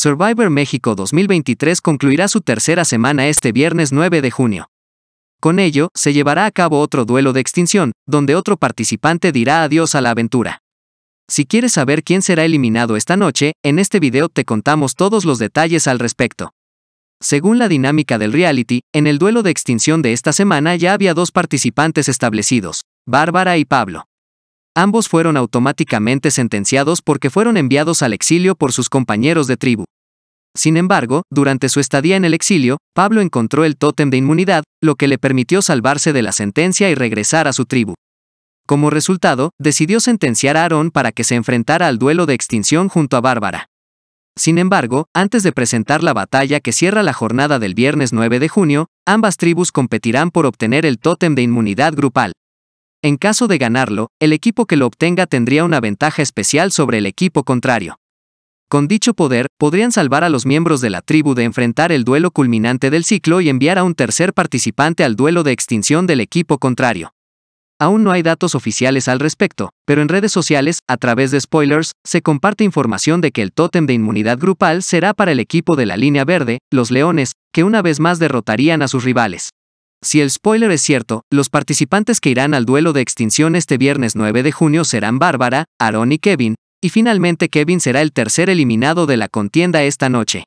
Survivor México 2023 concluirá su tercera semana este viernes 9 de junio. Con ello, se llevará a cabo otro duelo de extinción, donde otro participante dirá adiós a la aventura. Si quieres saber quién será eliminado esta noche, en este video te contamos todos los detalles al respecto. Según la dinámica del reality, en el duelo de extinción de esta semana ya había dos participantes establecidos, Bárbara y Pablo ambos fueron automáticamente sentenciados porque fueron enviados al exilio por sus compañeros de tribu. Sin embargo, durante su estadía en el exilio, Pablo encontró el tótem de inmunidad, lo que le permitió salvarse de la sentencia y regresar a su tribu. Como resultado, decidió sentenciar a Aarón para que se enfrentara al duelo de extinción junto a Bárbara. Sin embargo, antes de presentar la batalla que cierra la jornada del viernes 9 de junio, ambas tribus competirán por obtener el tótem de inmunidad grupal. En caso de ganarlo, el equipo que lo obtenga tendría una ventaja especial sobre el equipo contrario. Con dicho poder, podrían salvar a los miembros de la tribu de enfrentar el duelo culminante del ciclo y enviar a un tercer participante al duelo de extinción del equipo contrario. Aún no hay datos oficiales al respecto, pero en redes sociales, a través de spoilers, se comparte información de que el tótem de inmunidad grupal será para el equipo de la línea verde, los Leones, que una vez más derrotarían a sus rivales. Si el spoiler es cierto, los participantes que irán al duelo de extinción este viernes 9 de junio serán Bárbara, Aaron y Kevin, y finalmente Kevin será el tercer eliminado de la contienda esta noche.